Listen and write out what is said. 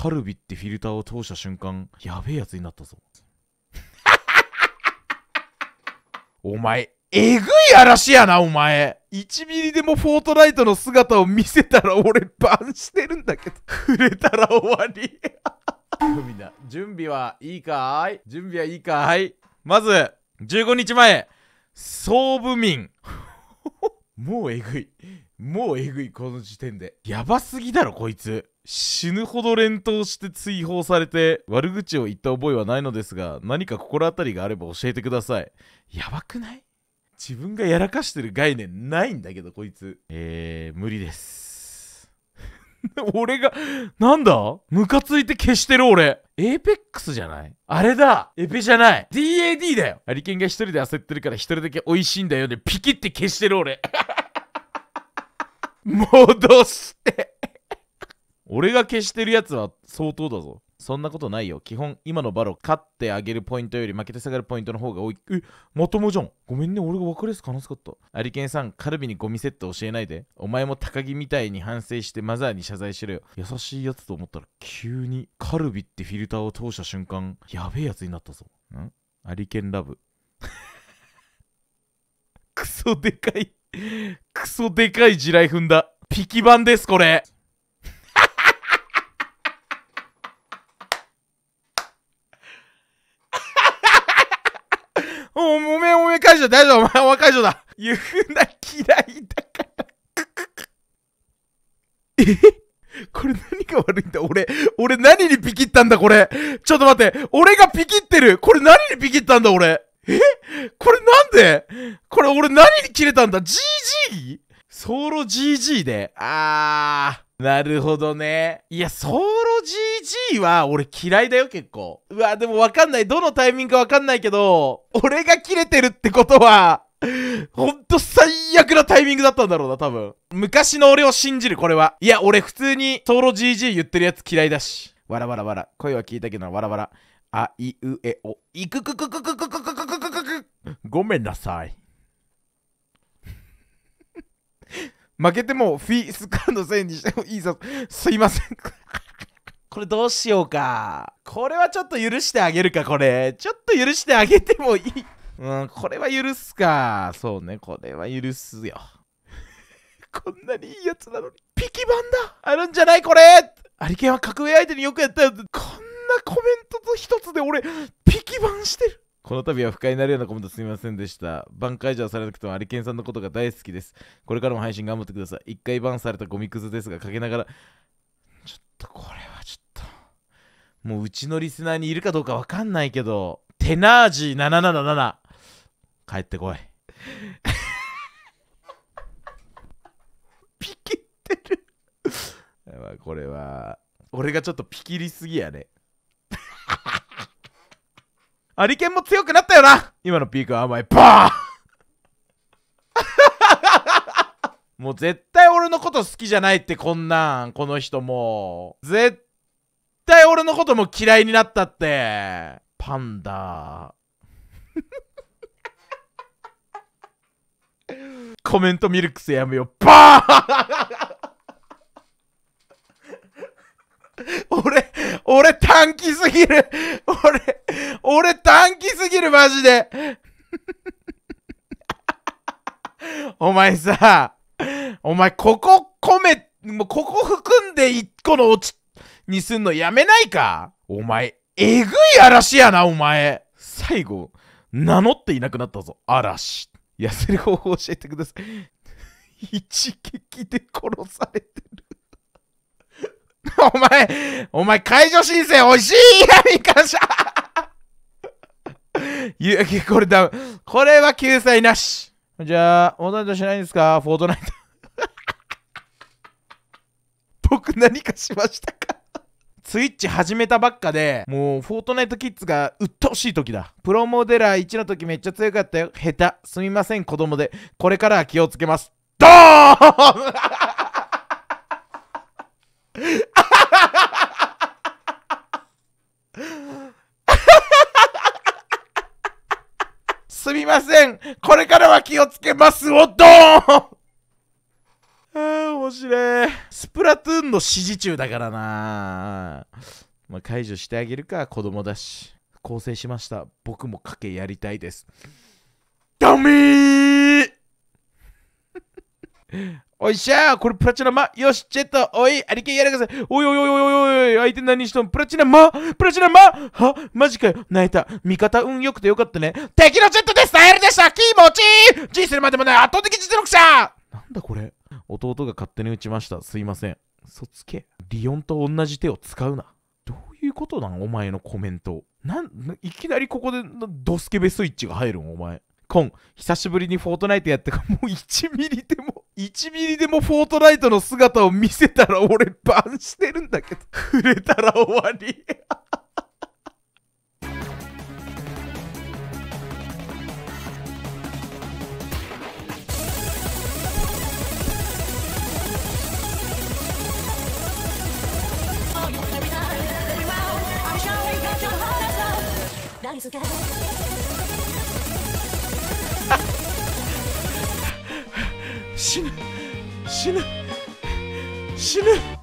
カルビってフィルターを通した瞬間やべえやつになったぞ お前えぐい嵐やなお前1ミリでもフォートナイトの姿を見せたら俺バンしてるんだけど触れたら終わりみんな準備はいいかい準備はいいかいまず15日前総部民 もうえぐいもうえぐいこの時点でやばすぎだろこいつ死ぬほど連投して追放されて悪口を言った覚えはないのですが何か心当たりがあれば教えてくださいやばくない自分がやらかしてる概念ないんだけどこいつえー、無理です 俺がなんだムカついて消してる俺エーペックスじゃないあれだエペじゃない DAD だよアリケンが一人で焦ってるから一人だけ美味しいんだよで、ね、ピキって消してる俺 戻して俺が消してるやつは相当だぞ。そんなことないよ。基本、今のバロ、勝ってあげるポイントより負けて下がるポイントの方が多い。え、まともじゃん。ごめんね、俺が分かりやすく話すかった。アリケンさん、カルビにゴミセット教えないで。お前も高木みたいに反省してマザーに謝罪しろよ。優しいやつと思ったら、急にカルビってフィルターを通した瞬間、やべえやつになったぞ。んアリケンラブ。クソでかいクソでかい地雷踏んだ。ピキバンです、これ。おおめおめ解除大丈夫お前は解除だ言うな嫌いだからえこれ何が悪いんだ俺、俺何にピキったんだこれちょっと待って俺がピキってるこれ何にピキったんだ俺えこれなんでこれ俺何に切れたんだ ?GG? ソーロ GG で。あー。なるほどね。いや、ソーロ GG は俺嫌いだよ、結構。うわ、でもわかんない。どのタイミングかわかんないけど、俺が切れてるってことは、ほんと最悪なタイミングだったんだろうな、多分。昔の俺を信じる、これは。いや、俺普通にソーロ GG 言ってるやつ嫌いだし。わらわらわら。声は聞いたけどな、わらわら。あ、い、う、え、お。いくくくくくくくごめんなさい。負けてもフィスカーのせいにしてもいいぞ。すいません。これどうしようか。これはちょっと許してあげるか、これ。ちょっと許してあげてもいい。うん、これは許すか。そうね、これは許すよ。こんなにいいやつなのに。ピキバンだあるんじゃないこれアリケンは格上相手によくやったよ。こんなコメントと一つで俺、ピキバンしてる。この度は不快になるようなコメントすみませんでした。バン解除されなくてもアリケンさんのことが大好きです。これからも配信頑張ってください。一回バンされたゴミくずですが、かけながら、ちょっとこれはちょっと、もううちのリスナーにいるかどうかわかんないけど、テナージー777、帰ってこい。ピキってる まあこれは、俺がちょっとピキりすぎやね。ハリケンも強くなったよな今のピークは甘い。バー もう絶対俺のこと好きじゃないってこんなんこの人もう絶対俺のことも嫌いになったってパンダ コメントミルクスやめよバー 俺俺短気すぎる俺俺短期すぎる、マジで。お前さ、お前、ここ米、もうここ含んで1個のオチにすんのやめないかお前、えぐい嵐やな、お前。最後、名乗っていなくなったぞ、嵐。痩せる方法教えてください。一撃で殺されてる お前、お前、解除申請おいしいやみかしゃゆこれだ、これは救済なし。じゃあ、オーナーとしないんですかフォートナイト。僕何かしましたかツイッチ始めたばっかで、もう、フォートナイトキッズが鬱陶しい時だ。プロモデラー1の時めっちゃ強かったよ。下手。すみません、子供で。これからは気をつけます。ドーンすみませんこれからは気をつけますおっとーあー面白いスプラトゥーンの指示中だからなまあ、解除してあげるか子供だし構成しました僕も賭けやりたいですダメーおいしゃーこれプラチナマよし、ジェットおいありけやらかせおいおいおいおいおい相手何しとんプラチナマプラチナマはマジかよ泣いた味方運良くてよかったね敵のジェットですイルでした気持ちいい人生までもない圧倒的実力者なんだこれ弟が勝手に打ちましたすいませんそつけリオンと同じ手を使うなどういうことなんお前のコメントなんいきなりここでドスケベスイッチが入るんお前コン久しぶりにフォートナイトやってかもう1ミリでも1ミリでもフォートナイトの姿を見せたら俺バンしてるんだけど、触れたら終わり Let's go. 死ぬ死ぬ死ぬ